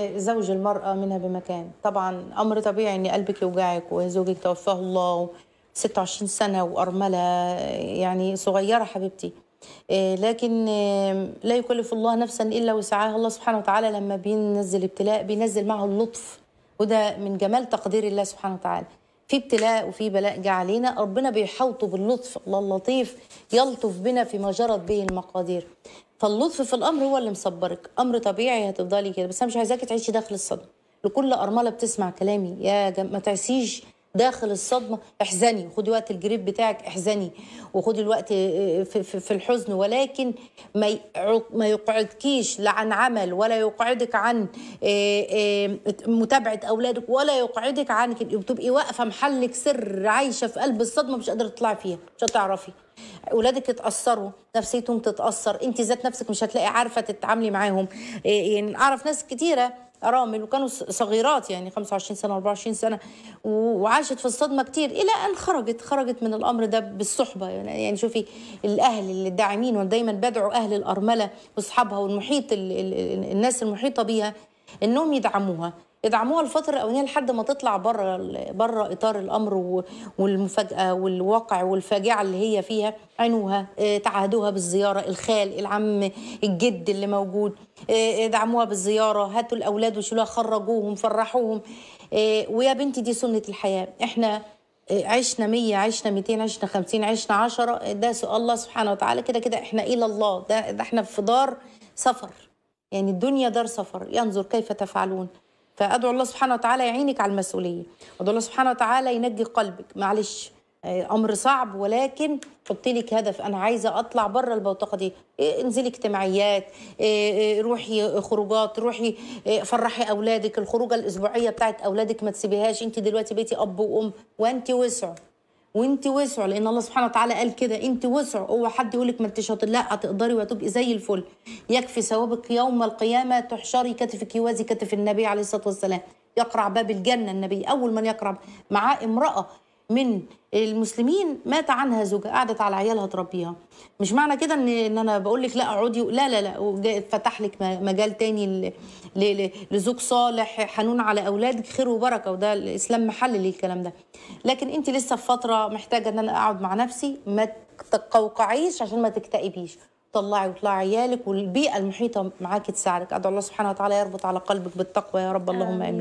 زوج المرأة منها بمكان طبعا أمر طبيعي أن قلبك يوجعك وزوجك توفاه الله 26 سنة وأرملة يعني صغيرة حبيبتي آه، لكن آه، لا يكلف الله نفسا إلا وسعها الله سبحانه وتعالى لما بينزل ابتلاء بينزل معه اللطف وده من جمال تقدير الله سبحانه وتعالى في ابتلاء وفي بلاء جاء علينا ربنا بيحوطه باللطف الله اللطيف يلطف بنا فيما جرت به المقادير فاللطف في الامر هو اللي مصبرك امر طبيعي هتفضلي كده بس انا مش عايزاكي تعيشي داخل الصدمه لكل ارمله بتسمع كلامي يا جم... ما تعيسيش داخل الصدمه احزني وخدي وقت الجريب بتاعك احزني وخدي الوقت آه، في, في, في الحزن ولكن ما ما يقعدكيش لا عن عمل ولا يقعدك عن آه، آه، متابعه اولادك ولا يقعدك عنك بتبقي واقفه محلك سر عايشه في قلب الصدمه مش قادره تطلعي فيها مش هتعرفي اولادك يتاثروا نفسيتهم تتاثر انت ذات نفسك مش هتلاقي عارفه تتعاملي معاهم إيه، يعني اعرف ناس كتيره ارامل وكانوا صغيرات يعني 25 سنه 24 سنه وعاشت في الصدمه كتير الى ان خرجت خرجت من الامر ده بالصحبه يعني, يعني شوفي الاهل اللي الداعمين ودايما بدعوا اهل الارمله واصحابها والمحيط الناس المحيطه بيها انهم يدعموها ادعموها الفتره الاولانيه لحد ما تطلع بره بره اطار الامر والمفاجاه والواقع والفاجعه اللي هي فيها عينوها آه، تعهدوها بالزياره الخال العم الجد اللي موجود آه، ادعموها بالزياره هاتوا الاولاد وشيلوها خرجوهم فرحوهم آه، ويا بنتي دي سنه الحياه احنا عشنا 100 عشنا 200 عشنا 50 عشنا 10 ده سؤال الله سبحانه وتعالى كده كده احنا الى الله ده, ده احنا في دار سفر يعني الدنيا دار سفر ينظر كيف تفعلون فادعو الله سبحانه وتعالى يعينك على المسؤوليه وادعو الله سبحانه وتعالى ينجي قلبك معلش آه، امر صعب ولكن حطي لك هدف انا عايزه اطلع بره البوتقه دي إيه، انزلي اجتماعيات إيه، إيه، روحي خروجات روحي فرحي اولادك الخروجه الاسبوعيه بتاعت اولادك ما تسيبيهاش انت دلوقتي بقيتي اب وام وانت وسع وانت وسع لان الله سبحانه وتعالى قال كده انت وسع هو حد يقول لك ما انتش لا هتقدري وهتبقي زي الفل يكفي ثوابك يوم القيامه تحشري كتفك يوازي كتف النبي عليه الصلاه والسلام يقرع باب الجنه النبي اول من يقرع معاه امراه من المسلمين مات عنها زوجها قعدت على عيالها تربيها مش معنى كده ان ان انا بقول لك لا اقعدي لا لا لا فتح لك مجال تاني لزوج صالح حنون على اولادك خير وبركه وده الاسلام محل للكلام ده لكن انت لسه في فتره محتاجه ان انا اقعد مع نفسي ما تقوقعيش عشان ما تكتئبيش طلعي وطلعي عيالك والبيئه المحيطه معاكي تساعدك ادعو الله سبحانه وتعالى يربط على قلبك بالتقوى يا رب اللهم امين